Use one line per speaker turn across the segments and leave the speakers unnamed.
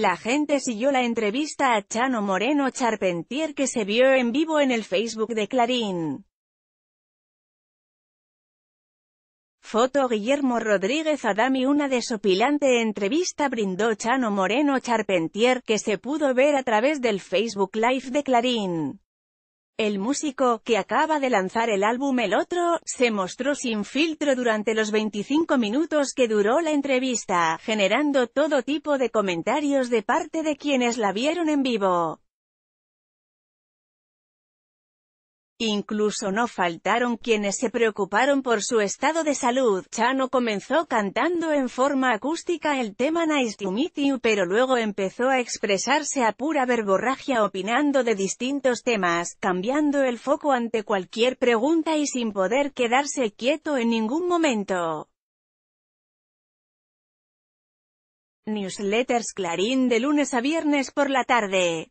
La gente siguió la entrevista a Chano Moreno Charpentier que se vio en vivo en el Facebook de Clarín. Foto Guillermo Rodríguez Adami Una desopilante entrevista brindó Chano Moreno Charpentier, que se pudo ver a través del Facebook Live de Clarín. El músico, que acaba de lanzar el álbum El Otro, se mostró sin filtro durante los 25 minutos que duró la entrevista, generando todo tipo de comentarios de parte de quienes la vieron en vivo. Incluso no faltaron quienes se preocuparon por su estado de salud. Chano comenzó cantando en forma acústica el tema Nice to Meet You pero luego empezó a expresarse a pura verborragia opinando de distintos temas, cambiando el foco ante cualquier pregunta y sin poder quedarse quieto en ningún momento. Newsletters Clarín de lunes a viernes por la tarde.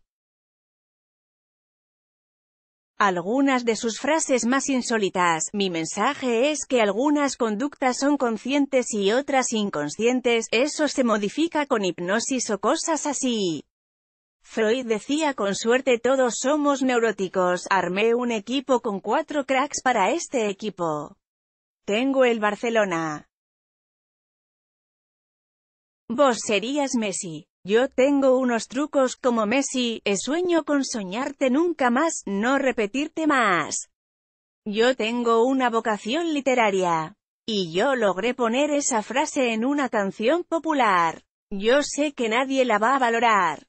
Algunas de sus frases más insólitas, mi mensaje es que algunas conductas son conscientes y otras inconscientes, eso se modifica con hipnosis o cosas así. Freud decía con suerte todos somos neuróticos, armé un equipo con cuatro cracks para este equipo. Tengo el Barcelona. Vos serías Messi. Yo tengo unos trucos como Messi, es sueño con soñarte nunca más, no repetirte más. Yo tengo una vocación literaria. Y yo logré poner esa frase en una canción popular. Yo sé que nadie la va a valorar.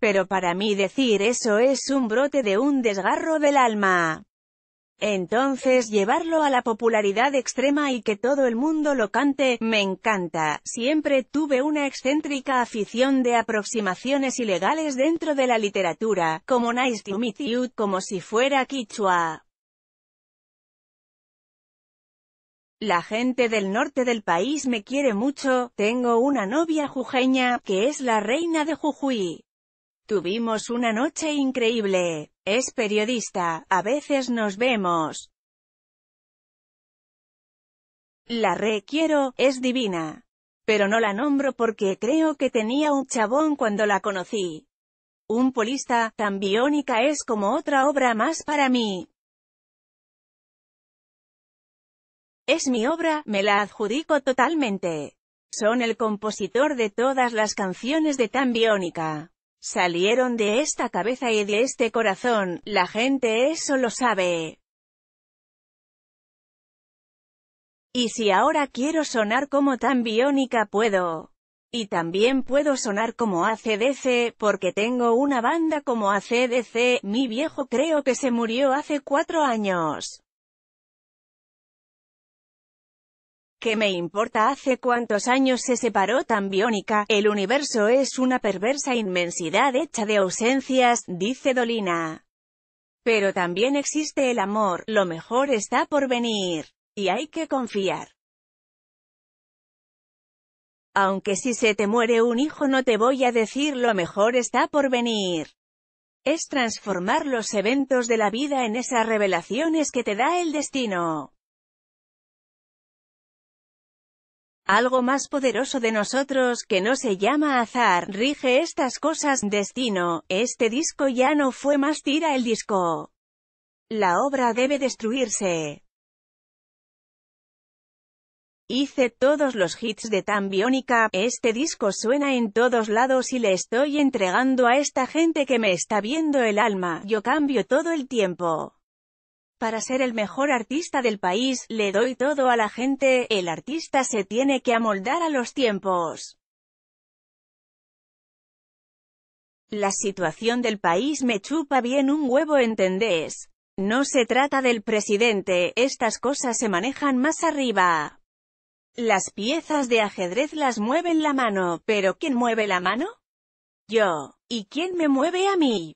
Pero para mí decir eso es un brote de un desgarro del alma. Entonces llevarlo a la popularidad extrema y que todo el mundo lo cante, me encanta. Siempre tuve una excéntrica afición de aproximaciones ilegales dentro de la literatura, como Nice to meet como si fuera quichua. La gente del norte del país me quiere mucho, tengo una novia jujeña, que es la reina de Jujuy. Tuvimos una noche increíble. Es periodista, a veces nos vemos. La requiero, es divina. Pero no la nombro porque creo que tenía un chabón cuando la conocí. Un polista, tan biónica es como otra obra más para mí. Es mi obra, me la adjudico totalmente. Son el compositor de todas las canciones de tan biónica. Salieron de esta cabeza y de este corazón, la gente eso lo sabe. Y si ahora quiero sonar como tan biónica puedo. Y también puedo sonar como ACDC, porque tengo una banda como ACDC, mi viejo creo que se murió hace cuatro años. ¿Qué me importa hace cuántos años se separó tan biónica? El universo es una perversa inmensidad hecha de ausencias, dice Dolina. Pero también existe el amor, lo mejor está por venir. Y hay que confiar. Aunque si se te muere un hijo no te voy a decir lo mejor está por venir. Es transformar los eventos de la vida en esas revelaciones que te da el destino. algo más poderoso de nosotros, que no se llama azar, rige estas cosas, destino, este disco ya no fue más tira el disco. La obra debe destruirse. Hice todos los hits de Tan Biónica, este disco suena en todos lados y le estoy entregando a esta gente que me está viendo el alma, yo cambio todo el tiempo. Para ser el mejor artista del país, le doy todo a la gente, el artista se tiene que amoldar a los tiempos. La situación del país me chupa bien un huevo, ¿entendés? No se trata del presidente, estas cosas se manejan más arriba. Las piezas de ajedrez las mueven la mano, pero ¿quién mueve la mano? Yo. ¿Y quién me mueve a mí?